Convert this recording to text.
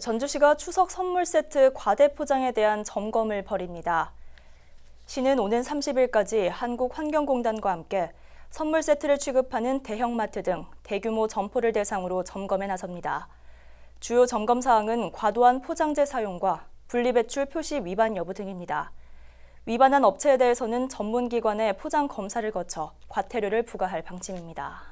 전주시가 추석 선물 세트 과대 포장에 대한 점검을 벌입니다. 시는 오는 30일까지 한국환경공단과 함께 선물 세트를 취급하는 대형마트 등 대규모 점포를 대상으로 점검에 나섭니다. 주요 점검 사항은 과도한 포장재 사용과 분리배출 표시 위반 여부 등입니다. 위반한 업체에 대해서는 전문기관의 포장 검사를 거쳐 과태료를 부과할 방침입니다.